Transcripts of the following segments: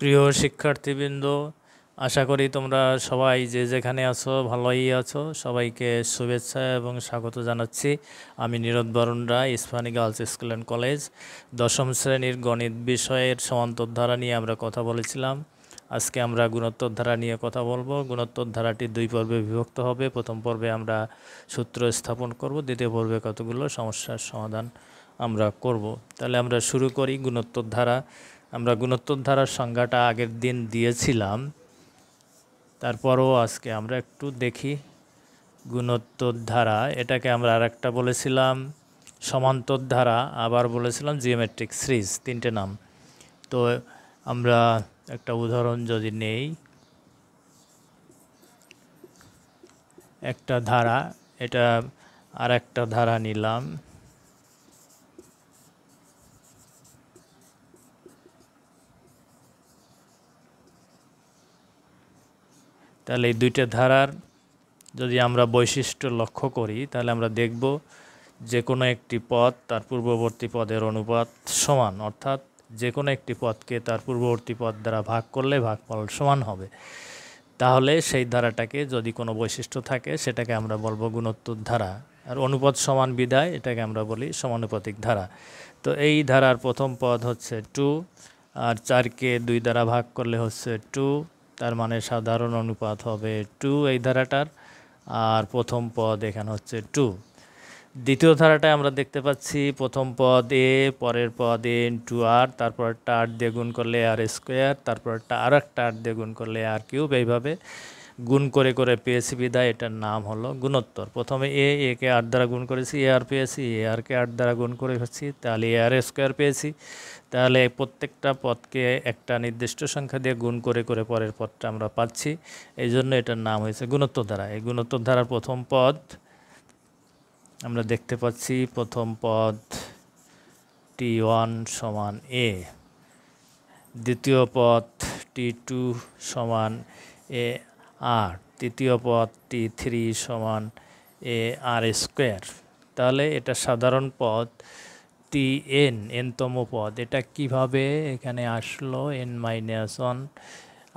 প্রিয় শিক্ষার্থীবৃন্দ আশা করি তোমরা সবাই যে যেখানে আছো ভালোই আছো সবাইকে শুভেচ্ছা এবং স্বাগত জানাচ্ছি আমি Nirad Barun Roy Ispahani girls school and college দশম শ্রেণীর গণিত বিষয়ের সমান্তরধারা নিয়ে আমরা কথা বলেছিলাম আজকে আমরা গুণোত্তর ধারা নিয়ে কথা বলবো গুণোত্তর ধারাটি দুই পর্বে বিভক্ত হবে প্রথম পর্বে আমরা সূত্র স্থাপন করব দ্বিতীয় পর্বে কতগুলো সমস্যার সমাধান আমরা করব তাহলে আমরা শুরু করি গুণোত্তর ধারা আমরা গুণোত্তর ধারার সংজ্ঞাটা আগের দিন দিয়েছিলাম তারপরও আজকে আমরা একটু দেখি গুণোত্তর ধারা এটাকে আমরা আর একটা বলেছিলাম সমান্তর ধারা আবার বলেছিলাম জিওমেট্রিক সিরিজ তিনটে নাম তো আমরা একটা উদাহরণ যদি নেই একটা ধারা এটা আর একটা ধারা নিলাম তাহলে এই দুইটা ধারার যদি আমরা বৈশিষ্ট্য লক্ষ্য করি তাহলে আমরা দেখব যে কোনো একটি পদ তার পূর্ববর্তী পদের অনুপাত সমান অর্থাৎ যে কোনো একটি পদকে তার পূর্ববর্তী পদ দ্বারা ভাগ করলে ভাগফল সমান হবে তাহলে সেই ধারাটাকে যদি কোনো বৈশিষ্ট্য থাকে সেটাকে আমরা বলবো গুণোত্তর ধারা আর অনুপদ সমান বিদায় এটাকে আমরা বলি সমানুপাতিক ধারা তো এই ধারার প্রথম পদ হচ্ছে টু আর চারকে দুই দ্বারা ভাগ করলে হচ্ছে টু তার মানে সাধারণ অনুপাত হবে টু এই ধারাটার আর প্রথম পদ এখানে হচ্ছে টু দ্বিতীয় ধারাটায় আমরা দেখতে পাচ্ছি প্রথম পদ এ পরের পদ এ টু আর একটা আট দিয়ে গুণ করলে আর স্কোয়ার তারপর একটা আর একটা আট দিয়ে গুণ করলে আর কিউব এইভাবে গুণ করে করে পেয়েছি বিদায় এটার নাম হলো গুণোত্তর প্রথমে এ এ কে আট দ্বারা গুণ করেছি এ আর পেয়েছি এ আর কে আট দ্বারা গুণ করে হচ্ছি তাহলে এ আর স্কোয়ার পেয়েছি তাহলে প্রত্যেকটা পদকে একটা নির্দিষ্ট সংখ্যা দিয়ে গুণ করে করে পরের পদটা আমরা পাচ্ছি এই জন্য এটার নাম হয়েছে গুণোত্তর ধারা এই গুণোত্তর ধারার প্রথম পদ আমরা দেখতে পাচ্ছি প্রথম পদ টি ওয়ান সমান এ দ্বিতীয় পদ টি টু সমান এ আর তৃতীয় পদ টি থ্রি সমান এ আর স্কোয়ার তাহলে এটা সাধারণ পদ টি এন এনতম পদ এটা কিভাবে এখানে আসলো n minus one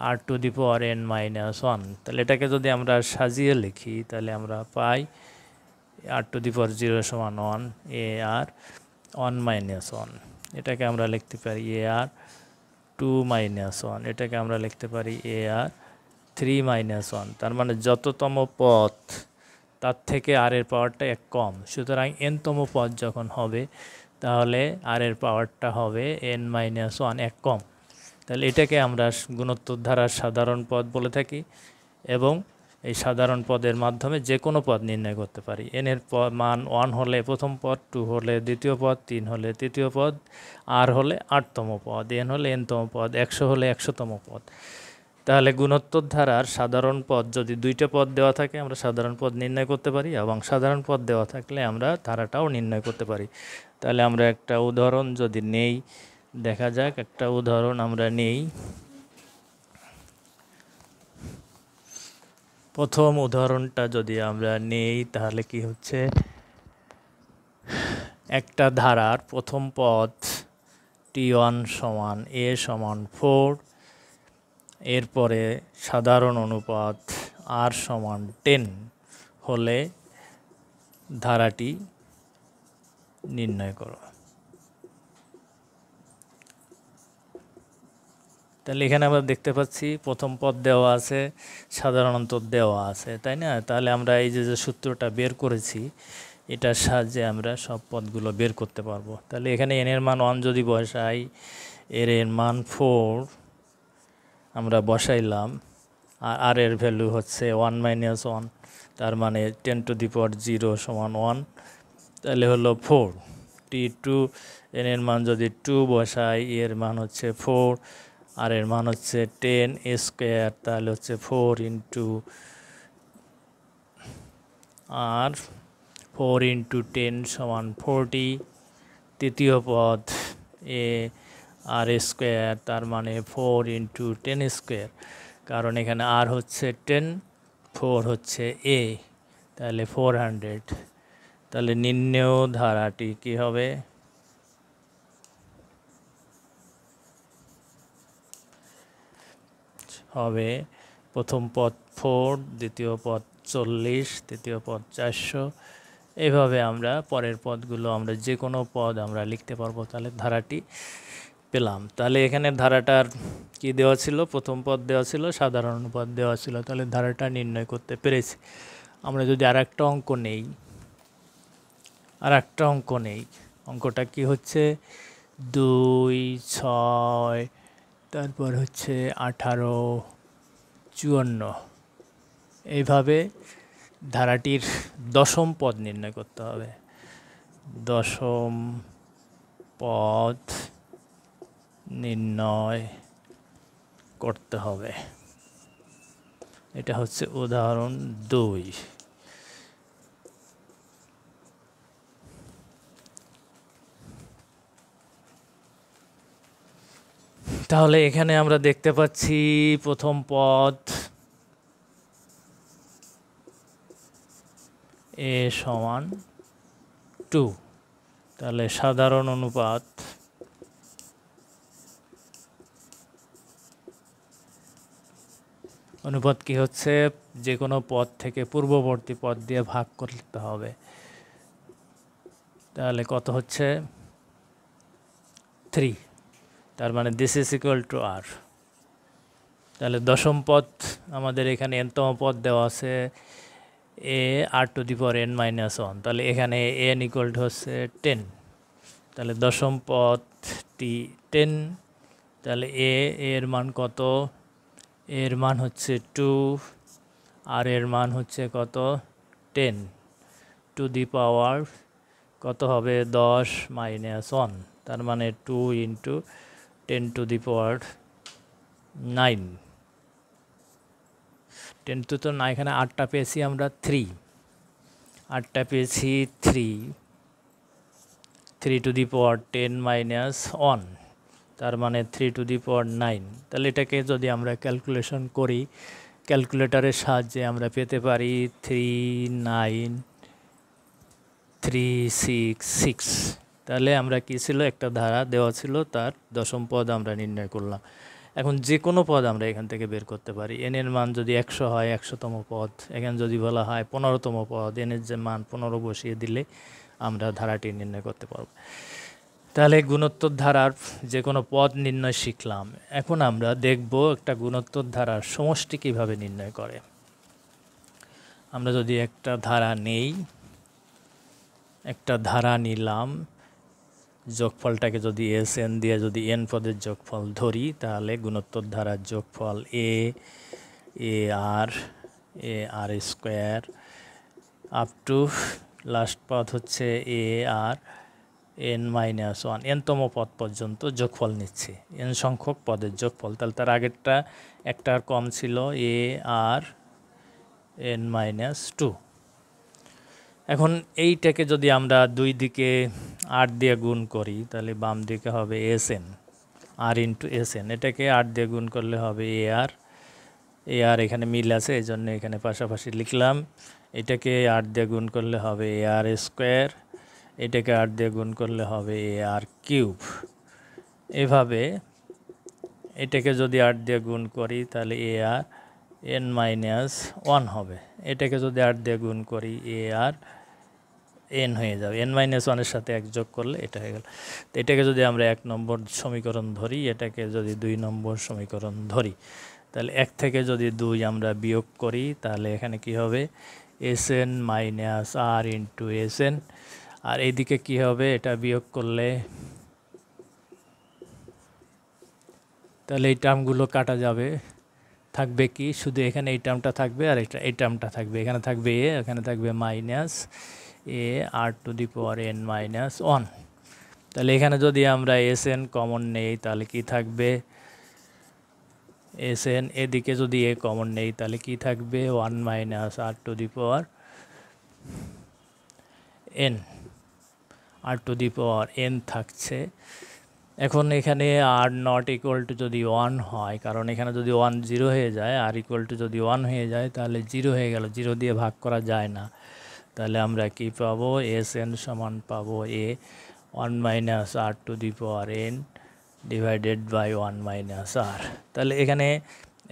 r to the power n minus one তাহলে এটাকে যদি আমরা সাজিয়ে লিখি তাহলে আমরা পাই আর টু দি পর জিরো সমান one a r one minus one এটাকে আমরা লিখতে পারি a r two minus one এটাকে আমরা লিখতে পারি a r three minus one তার মানে যততম পথ তার থেকে আর এর পাওয়ারটা এক কম সুতরাং এনতম পথ যখন হবে তাহলে আর এর পাওয়ারটা হবে এন মাইনাস ওয়ান এক কম তাহলে এটাকে আমরা গুণোত্তর ধারার সাধারণ পদ বলে থাকি এবং এই সাধারণ পদের মাধ্যমে যে কোনো পদ নির্ণয় করতে পারি এন এর মান ওয়ান হলে প্রথম পদ টু হলে দ্বিতীয় পদ তিন হলে তৃতীয় পদ আর হলে আটতম পদ এন হলে এনতম পদ একশো হলে একশোতম পদ তাহলে গুণোত্তর ধারার সাধারণ পদ যদি দুইটা পদ দেওয়া থাকে আমরা সাধারণ পদ নির্ণয় করতে পারি এবং সাধারণ পদ দেওয়া থাকলে আমরা ধারাটাও নির্ণয় করতে পারি তাহলে আমরা একটা উদাহরণ যদি নেই দেখা যাক একটা উদাহরণ আমরা নেই প্রথম উদাহরণটা যদি আমরা নেই তাহলে কি হচ্ছে একটা ধারার প্রথম পদ টি ওয়ান সমান এ সমান ফোর এরপরে সাধারণ অনুপাত আর সমান টেন হলে ধারাটি নির্ণয় করো তাহলে এখানে আমরা দেখতে পাচ্ছি প্রথম পদ দেওয়া আছে সাধারণত দেওয়া আছে তাই না তাহলে আমরা এই যে যে সূত্রটা বের করেছি এটার সাহায্যে আমরা সব পদগুলো বের করতে পারবো তাহলে এখানে এনের মান ওয়ান যদি বসাই এর এর মান ফোর আমরা বসাইলাম আর আর এর ভ্যালু হচ্ছে ওয়ান মাইনাস ওয়ান তার মানে ten to the power zero সমান ওয়ান তাহলে হলো ফোর টি টু এন এর মান যদি টু বসাই e এর মান হচ্ছে ফোর আর এর মান হচ্ছে টেন স্কোয়ার তাহলে হচ্ছে four into r four into ten সমান ফোরটি তৃতীয় পদ এ আর স্কোয়ার তার মানে ফোর ইন্টু টেন স্কোয়ার কারণ এখানে আর হচ্ছে টেন ফোর হচ্ছে এ তাহলে ফোর হান্ড্রেড তাহলে নিম্নেও ধারাটি কি হবে হবে প্রথম পদ ফোর দ্বিতীয় পদ চল্লিশ তৃতীয় পদ চারশো এভাবে আমরা পরের পদগুলো আমরা যে কোনো পদ আমরা লিখতে পারবো তাহলে ধারাটি পেলাম তাহলে এখানে ধারাটার কি দেওয়া ছিল প্রথম পদ দেওয়া ছিল সাধারণ পদ দেওয়া ছিল তাহলে ধারাটা নির্ণয় করতে পেরেছি আমরা যদি আর একটা অঙ্ক নেই আর একটা অঙ্ক নেই অঙ্কটা কি হচ্ছে দুই ছয় তারপর হচ্ছে আঠারো চুয়ান্ন এইভাবে ধারাটির দশম পদ নির্ণয় করতে হবে দশম পদ নির্ণয় করতে হবে এটা হচ্ছে উদাহরণ দুই তাহলে এখানে আমরা দেখতে পাচ্ছি প্রথম পদ এ সমান টু তাহলে সাধারণ অনুপাত অনুপাত কি হচ্ছে যে কোনো পদ থেকে পূর্ববর্তী পদ দিয়ে ভাগ করতে হবে তাহলে কত হচ্ছে থ্রি তার মানে this is equal to r তাহলে দশম পদ আমাদের এখানে এনতম পদ দেওয়া আছে এ r to the power n minus one তাহলে এখানে এন ইকুয়াল টু হচ্ছে টেন তাহলে দশম টি টেন তাহলে এ এর মান কত এর মান হচ্ছে টু আর এর মান হচ্ছে কত টেন টু দি পাওয়ার কত হবে দশ মাইনাস ওয়ান তার মানে two into ten to the power nine ten two তো না এখানে আটটা পেয়েছি আমরা থ্রি আটটা পেয়েছি three three to the power ten minus one তার মানে three to the power nine তাহলে এটাকে যদি আমরা ক্যালকুলেশন করি ক্যালকুলেটারের সাহায্যে আমরা পেতে পারি three nine three six six তাহলে আমরা কী ছিল একটা ধারা দেওয়া ছিল তার দশম পদ আমরা নির্ণয় করলাম এখন যে কোনো পদ আমরা এখান থেকে বের করতে পারি এনের মান যদি একশো হয় একশোতম পদ এখানে যদি বলা হয় পনেরোতম পদ এনের যে মান পনেরো বসিয়ে দিলে আমরা ধারাটি নির্ণয় করতে পারবো তাহলে গুণোত্তর ধারার যে কোনো পদ নির্ণয় শিখলাম এখন আমরা দেখব একটা গুণোত্তর ধারার সমষ্টি কীভাবে নির্ণয় করে আমরা যদি একটা ধারা নেই একটা ধারা নিলাম যোগফলটাকে যদি এস এন দিয়ে যদি এন পদের যোগফল ধরি তাহলে গুণোত্তর ধারার যোগফল a a r a r square up to last পথ হচ্ছে a r n minus one এনতম পদ পর্যন্ত যোগফল নিচ্ছে এন সংখ্যক পদের যোগফল তাহলে তার আগেরটা একটার কম ছিল a r n minus two এখন এইটাকে যদি আমরা দুই দিকে আট দিয়ে গুণ করি তাহলে বাম দিকে হবে s n r into s n এটাকে আট দিয়ে গুণ করলে হবে এ আর এ আর এখানে মিল আছে এই জন্য এখানে পাশাপাশি লিখলাম এটাকে আট দিয়ে গুণ করলে হবে এ আর স্কোয়ার এটাকে আর দিয়ে গুণ করলে হবে এ আর কিউব এভাবে এটাকে যদি আট দিয়ে গুণ করি তাহলে a r n minus one হবে এটাকে যদি আট দিয়ে গুণ করি এ আর এন হয়ে যাবে এন মাইনাস ওয়ানের সাথে এক যোগ করলে এটা হয়ে গেল তো এটাকে যদি আমরা এক নম্বর সমীকরণ ধরি এটাকে যদি দুই নম্বর সমীকরণ ধরি তাহলে এক থেকে যদি দুই আমরা বিয়োগ করি তাহলে এখানে কি হবে s n minus r into s n আর এইদিকে কি হবে এটা বিয়োগ করলে তাহলে এই টার্মগুলো কাটা যাবে থাকবে কি শুধু এখানে এই টার্মটা থাকবে আর এটা এই টার্মটা থাকবে এখানে থাকবে এ এখানে থাকবে minus a r to the power n minus one তাহলে এখানে যদি আমরা এস এন কমন নেই তাহলে কি থাকবে এস এন এদিকে যদি এ কমন নেই তাহলে কি থাকবে one minus r to the power n r to the power n থাকছে এখন এখানে আর নট ইকুয়াল টু যদি ওয়ান হয় কারণ এখানে যদি ওয়ান জিরো হয়ে যায় আর ইকুয়াল টু যদি ওয়ান হয়ে যায় তাহলে জিরো হয়ে গেল জিরো দিয়ে ভাগ করা যায় না তাহলে আমরা কি পাবো এস এন সমান পাবো a one minus r to the power n divided by one minus r তাহলে এখানে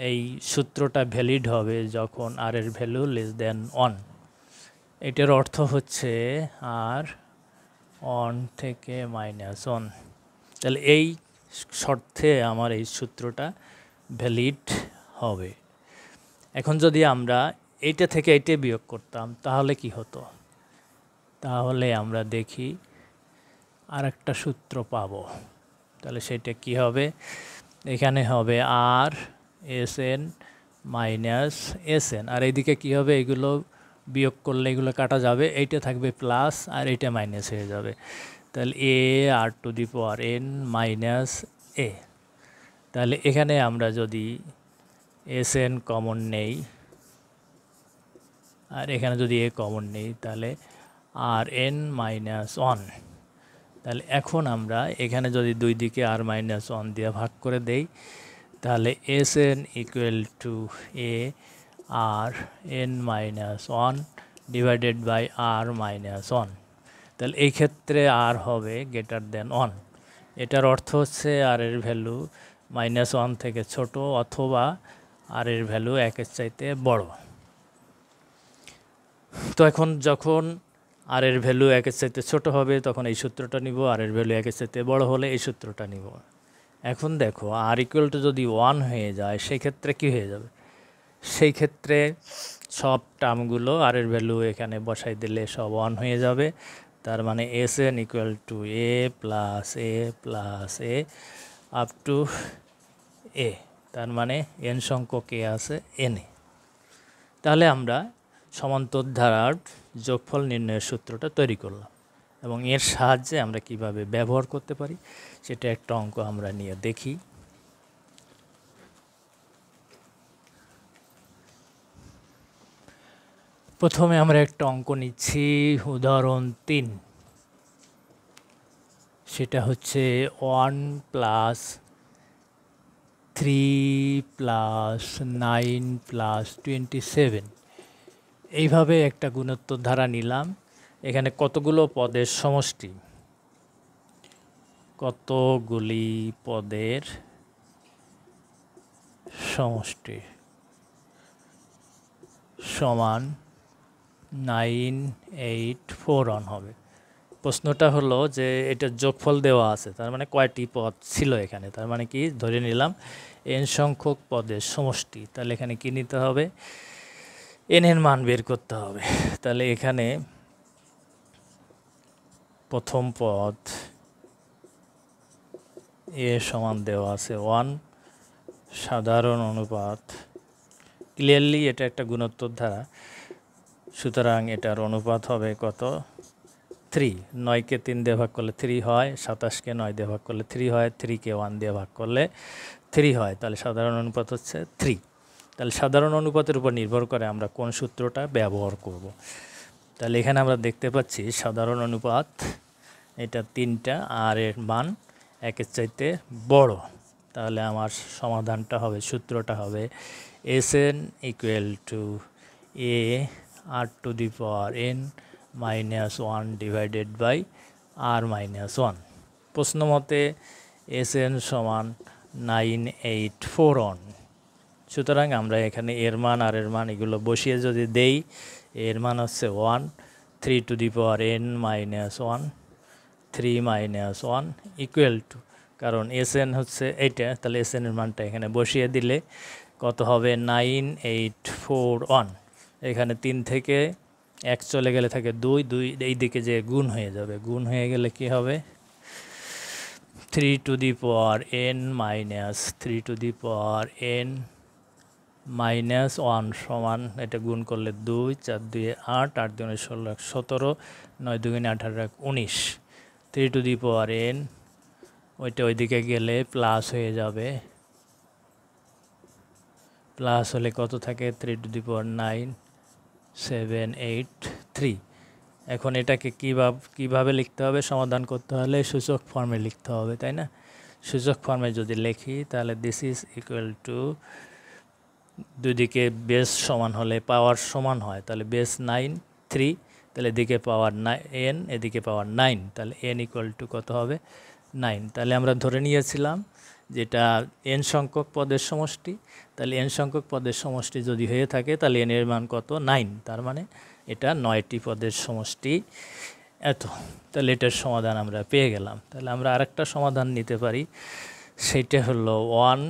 এই সূত্রটা ভ্যালিড হবে যখন আর এর ভ্যালু লেস দেন ওয়ান এটার অর্থ হচ্ছে আর ওয়ান থেকে মাইনাস ওয়ান তাহলে এই শর্তে আমার এই সূত্রটা ভ্যালিড হবে এখন যদি আমরা এইটা থেকে এইটা বিয়োগ করতাম তাহলে কি হতো তাহলে আমরা দেখি আর একটা সূত্র পাব তাহলে সেটা কি হবে এখানে হবে r s n minus s n আর এইদিকে কি হবে এগুলো বিয়োগ করলে এগুলো কাটা যাবে এইটা থাকবে প্লাস আর এইটা মাইনাস হয়ে যাবে তাহলে a r to the power n minus a তাহলে এখানে আমরা যদি এস এন কমন নেই আর এখানে যদি এ কমন নেই তাহলে আর এন মাইনাস ওয়ান তাহলে এখন আমরা এখানে যদি দুই দিকে আর মাইনাস ওয়ান দিয়ে ভাগ করে দেই তাহলে s n equal to a r n minus one divided by r minus one তাহলে এই ক্ষেত্রে আর হবে গ্রেটার দেন ওয়ান এটার অর্থ হচ্ছে আর এর ভ্যালু মাইনাস ওয়ান থেকে ছোট অথবা আর এর ভ্যালু একের চাইতে বড় তো এখন যখন আর এর ভ্যালু একের চাইতে ছোট হবে তখন এই সূত্রটা নিব আর এর ভ্যালু একের চাইতে বড় হলে এই সূত্রটা নিব এখন দেখো আর ইকুয়াল টু যদি ওয়ান হয়ে যায় সেক্ষেত্রে কি হয়ে যাবে সেই ক্ষেত্রে সব টার্মগুলো আর এর ভ্যালু এখানে বসাই দিলে সব অন হয়ে যাবে তার মানে s n equal to a plus a plus a up to a তার মানে এন সংখ্যক এ আছে এন এ তাহলে আমরা সমান্তর ধারার যোগফল নির্ণয়ের সূত্রটা তৈরি করলাম এবং এর সাহায্যে আমরা কিভাবে ব্যবহার করতে পারি সেটা একটা অঙ্ক আমরা নিয়ে দেখি প্রথমে আমরা একটা অঙ্ক নিচ্ছি উদাহরণ তিন সেটা হচ্ছে one plus three plus nine plus twenty seven এইভাবে একটা গুণোত্তর ধারা নিলাম এখানে কতগুলো পদের সমষ্টি কতগুলি পদের সমষ্টি সমান নাইন এইট ফোর ওয়ান হবে প্রশ্নটা হলো যে এটার যোগফল দেওয়া আছে তার মানে কয়টি পদ ছিল এখানে তার মানে কি ধরে নিলাম এন সংখ্যক পদের সমষ্টি তাহলে এখানে কী নিতে হবে এন এর মান বের করতে হবে তাহলে এখানে প্রথম পদ এ সমান দেওয়া আছে ওয়ান সাধারণ অনুপাত ক্লিয়ারলি এটা একটা গুণোত্তর ধারা সুতরাং এটার অনুপাত হবে কত থ্রি নয়কে তিন দিয়ে ভাগ করলে থ্রি হয় সাতাশকে নয় দিয়ে ভাগ করলে থ্রি হয় থ্রিকে ওয়ান দিয়ে ভাগ করলে থ্রি হয় তাহলে সাধারণ অনুপাত হচ্ছে থ্রি তাহলে সাধারণ অনুপাতের উপর নির্ভর করে আমরা কোন সূত্রটা ব্যবহার করব। তাহলে এখানে আমরা দেখতে পাচ্ছি সাধারণ অনুপাত এটা তিনটা আর এর মান একের চাইতে বড় তাহলে আমার সমাধানটা হবে সূত্রটা হবে s n equal to a r to the power n minus 1 divided by r minus 1 প্রশ্ন মতে এস এন সমান নাইন এইট ফোর সুতরাং আমরা এখানে এর মান আর এর মান এগুলো বসিয়ে যদি দেই এর মান হচ্ছে one three to the power n minus one three minus one equal to কারণ এস এন হচ্ছে এইটা তাহলে sn এর মানটা এখানে বসিয়ে দিলে কত হবে নাইন এইট ফোর ওয়ান এখানে তিন থেকে এক চলে গেলে থাকে দুই দুই এই দিকে যে গুণ হয়ে যাবে গুণ হয়ে গেলে কি হবে three to the power n minus three to the power n minus one সমান এটা গুণ করলে দুই চার দুই আট আট দুই ষোলো এক সতেরো নয় দুগুণে আঠারো এক উনিশ three to the power n ওইটা ওইদিকে গেলে প্লাস হয়ে যাবে প্লাস হলে কত থাকে three to the power nine seven eight three এখন এটাকে কীভাবে কীভাবে লিখতে হবে সমাধান করতে হলে সূচক ফর্মে লিখতে হবে তাই না সূচক ফর্মে যদি লিখি তাহলে দিস ইজ ইকুয়াল টু দুদিকে বেস সমান হলে পাওয়ার সমান হয় তাহলে বেস নাইন থ্রি তাহলে এদিকে পাওয়ার নাই এন এদিকে পাওয়ার নাইন তাহলে এন ইকুয়াল টু কত হবে নাইন তাহলে আমরা ধরে নিয়েছিলাম যেটা এন সংখ্যক পদের সমষ্টি তাহলে এন সংখ্যক পদের সমষ্টি যদি হয়ে থাকে তাহলে এন মান কত নাইন তার মানে এটা নয়টি পদের সমষ্টি এত তাহলে এটার সমাধান আমরা পেয়ে গেলাম তাহলে আমরা আরেকটা সমাধান নিতে পারি সেটা হলো ওয়ান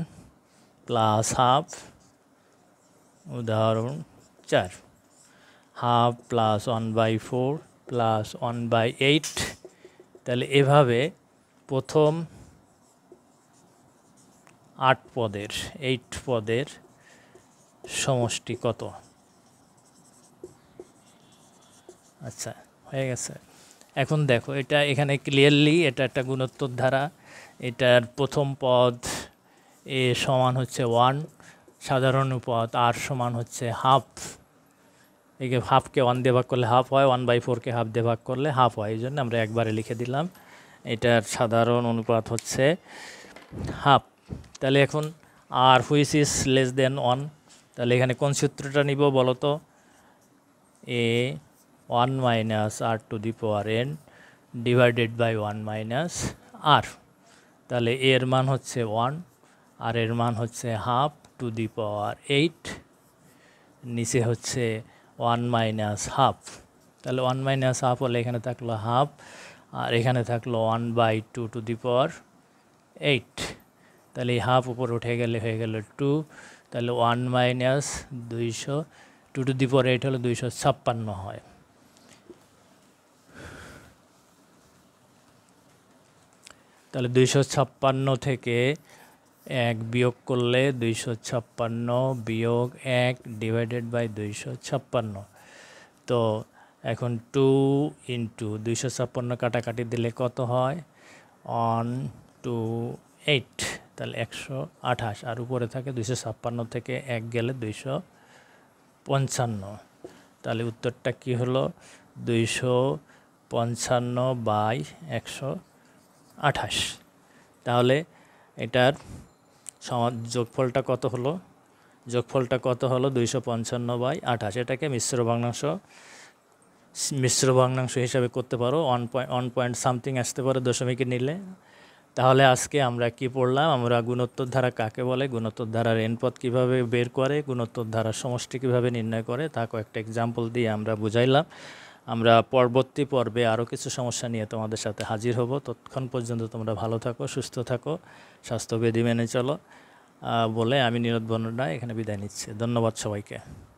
প্লাস হাফ উদাহরণ চার half plus one by four plus one by eight তাহলে এভাবে প্রথম আট পদের এইট পদের সমষ্টি কত আচ্ছা হয়ে গেছে এখন দেখো এটা এখানে ক্লিয়ারলি এটা একটা গুণোত্তর ধারা এটার প্রথম পদ এ সমান হচ্ছে ওয়ান সাধারণ পদ আর সমান হচ্ছে হাফ একে হাফকে ওয়ান দিয়ে ভাগ করলে হাফ হয় ওয়ান বাই ফোরকে হাফ দিয়ে ভাগ করলে হাফ হয় এই জন্য আমরা একবারে লিখে দিলাম এটার সাধারণ অনুপাত হচ্ছে হাফ তাহলে এখন r which is less than one তাহলে এখানে কোন সূত্রটা নিব বলো তো a one minus r to the power n divided by one minus r তাহলে এর মান হচ্ছে ওয়ান আর এর মান হচ্ছে half to the power eight নিচে হচ্ছে ওয়ান মাইনাস হাফ তাহলে ওয়ান মাইনাস হাফ হলে এখানে থাকলো হাফ আর এখানে থাকলো one by two to the power eight তাহলে এই হাফ উপর উঠে গেলে হয়ে গেল টু তাহলে ওয়ান মাইনাস দুইশো টু টু দিপর এইট হলো দুইশো ছাপ্পান্ন হয় তাহলে দুইশো ছাপ্পান্ন থেকে এক বিয়োগ করলে দুইশো ছাপ্পান্ন বিয়োগ এক ডিভাইডেড বাই দুইশো ছাপ্পান্ন তো এখন টু ইন্টু দুইশো ছাপ্পান্ন কাটাকাটি দিলে কত হয় অন টু এইট তাহলে একশো আঠাশ আর উপরে থাকে দুইশো ছাপ্পান্ন থেকে এক গেলে দুইশো পঞ্চান্ন তাহলে উত্তরটা কি হলো দুইশো পঞ্চান্ন বাই একশো আঠাশ তাহলে এটার যোগফলটা কত হলো যোগফলটা কত হলো দুইশো পঞ্চান্ন বাই আঠাশ এটাকে মিশ্র ভগ্নাংশ মিশ্র ভগ্নাংশ হিসাবে করতে পারো one point one point something আসতে পারে দশমিকে নিলে তাহলে আজকে আমরা কি পড়লাম আমরা গুণোত্তর ধারা কাকে বলে গুণোত্তর ধারার এনপথ কিভাবে বের করে গুণোত্তর ধারার সমষ্টি কিভাবে নির্ণয় করে তা কয়েকটা এক্সাম্পল দিয়ে আমরা বুঝাইলাম আমরা পরবর্তী পর্বে আরও কিছু সমস্যা নিয়ে তোমাদের সাথে হাজির হব ততক্ষণ পর্যন্ত তোমরা ভালো থাকো সুস্থ থাকো স্বাস্থ্যবিধি মেনে চলো বলে আমি নীরদ বর্ণনা এখানে বিদায় নিচ্ছি ধন্যবাদ সবাইকে